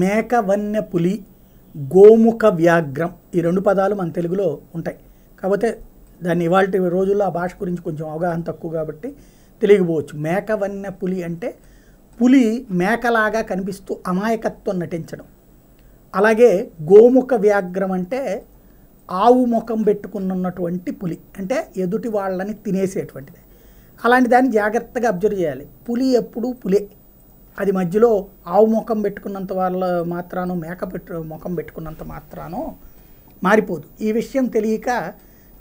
మేక వన్య పులి గోముఖ వ్యాఘ్రం ఈ రెండు పదాలు మన తెలుగులో ఉంటాయి కాకపోతే దాన్ని ఇవాళ రోజుల్లో ఆ భాష గురించి కొంచెం అవగాహన తక్కువ కాబట్టి తెలియకపోవచ్చు మేక వన్య పులి అంటే పులి మేకలాగా కనిపిస్తూ అమాయకత్వం నటించడం అలాగే గోముఖ వ్యాఘ్రం అంటే ఆవు ముఖం పెట్టుకున్నటువంటి పులి అంటే ఎదుటి వాళ్ళని తినేసేటువంటిది అలాంటి దాన్ని జాగ్రత్తగా అబ్జర్వ్ చేయాలి పులి ఎప్పుడు పులే అది మధ్యలో ఆవు ముఖం పెట్టుకున్నంత వాళ్ళ మాత్రాను మేక పెట్టు ముఖం పెట్టుకున్నంత మాత్రాను మారిపోదు ఈ విషయం తెలియక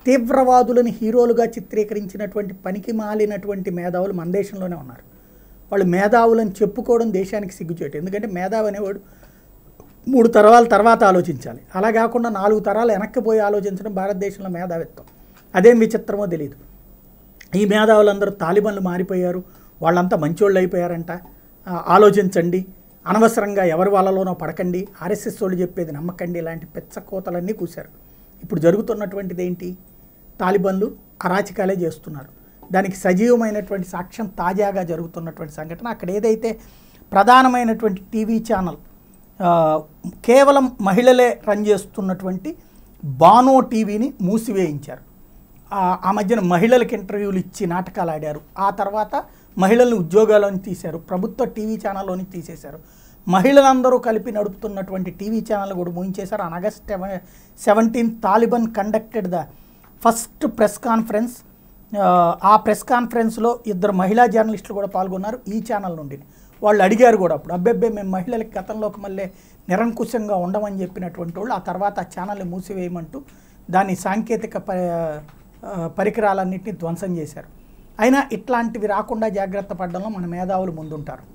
తీవ్రవాదులను హీరోలుగా చిత్రీకరించినటువంటి పనికి మాలినటువంటి మేధావులు మన దేశంలోనే ఉన్నారు వాళ్ళు మేధావులను చెప్పుకోవడం దేశానికి సిగ్గుచేటు ఎందుకంటే మేధావి అనేవాడు మూడు తరాల తర్వాత ఆలోచించాలి అలా కాకుండా నాలుగు తరాలు వెనక్కిపోయి ఆలోచించడం భారతదేశంలో మేధావిత్వం అదేం విచిత్రమో తెలియదు ఈ మేధావులందరూ తాలిబన్లు మారిపోయారు వాళ్ళంతా మంచోళ్ళు అయిపోయారంట ఆలోచించండి అనవసరంగా ఎవరి వాళ్ళలోనో పడకండి ఆర్ఎస్ఎస్ వాళ్ళు చెప్పేది నమ్మకండి ఇలాంటి పెచ్చకోతలన్నీ కూశారు ఇప్పుడు జరుగుతున్నటువంటిది ఏంటి తాలిబన్లు అరాచకాలే చేస్తున్నారు దానికి సజీవమైనటువంటి సాక్ష్యం తాజాగా జరుగుతున్నటువంటి సంఘటన అక్కడ ఏదైతే ప్రధానమైనటువంటి టీవీ ఛానల్ కేవలం మహిళలే రన్ చేస్తున్నటువంటి బానో టీవీని మూసివేయించారు ఆ మధ్యన మహిళలకు ఇంటర్వ్యూలు ఇచ్చి నాటకాలు ఆడారు ఆ తర్వాత మహిళలను ఉద్యోగాల్లోని తీశారు ప్రభుత్వ టీవీ ఛానల్లోని తీసేశారు మహిళలందరూ కలిపి నడుపుతున్నటువంటి టీవీ ఛానల్ కూడా ముయించేశారు August seventeen Taliban conducted the first press conference ఆ ప్రెస్ కాన్ఫరెన్స్లో ఇద్దరు మహిళా జర్నలిస్టులు కూడా పాల్గొన్నారు ఈ ఛానల్ నుండి వాళ్ళు అడిగారు కూడా అప్పుడు అబ్బెబ్బే మేము మహిళలకి గతంలోకి మళ్ళీ నిరంకుశంగా ఉండమని చెప్పినటువంటి వాళ్ళు ఆ తర్వాత ఆ ఛానల్ని మూసివేయమంటూ దాని సాంకేతిక పరికరాలన్నింటినీ ధ్వంసం చేశారు అయినా ఇట్లాంటివి రాకుండా జాగ్రత్త పడడంలో మన మేధావులు ముందుంటారు